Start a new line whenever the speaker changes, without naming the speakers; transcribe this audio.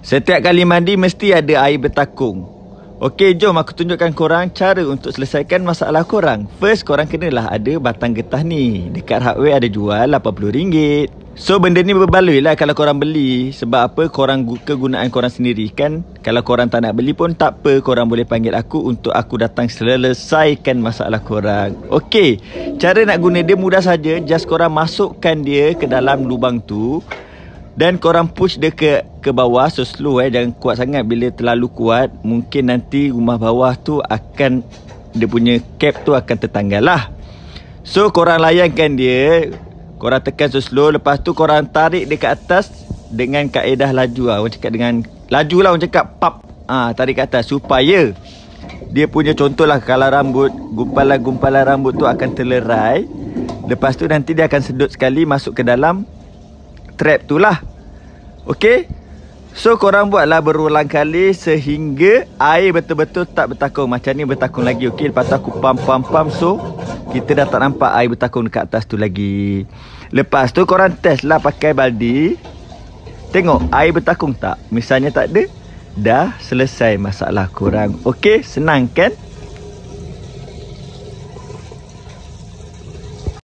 Setiap kali mandi mesti ada air bertakung. Okey, jom aku tunjukkan korang cara untuk selesaikan masalah korang. First, korang kenalah ada batang getah ni. Dekat hardware ada jual RM80. So, benda ni berbaloi lah kalau korang beli. Sebab apa korang kegunaan korang sendiri kan? Kalau korang tak nak beli pun tak apa. Korang boleh panggil aku untuk aku datang selesaikan masalah korang. Okey, cara nak guna dia mudah saja. Just korang masukkan dia ke dalam lubang tu. Dan korang push dia ke ke bawah So slow eh Jangan kuat sangat Bila terlalu kuat Mungkin nanti rumah bawah tu akan Dia punya cap tu akan tertanggal lah So korang layankan dia Korang tekan so slow Lepas tu korang tarik dia ke atas Dengan kaedah laju lah Orang cakap dengan Laju lah orang cakap Pap Ah ha, tarik ke atas Supaya Dia punya contoh lah Kalau rambut Gumpalan-gumpalan rambut tu akan terlerai Lepas tu nanti dia akan sedut sekali Masuk ke dalam trap tu lah Okay So korang buatlah berulang kali sehingga air betul-betul tak bertakung Macam ni bertakung lagi okay Lepas tu aku pam pam pam so Kita dah tak nampak air bertakung dekat atas tu lagi Lepas tu korang test lah pakai baldi Tengok air bertakung tak Misalnya tak ada Dah selesai masalah korang Okay senang kan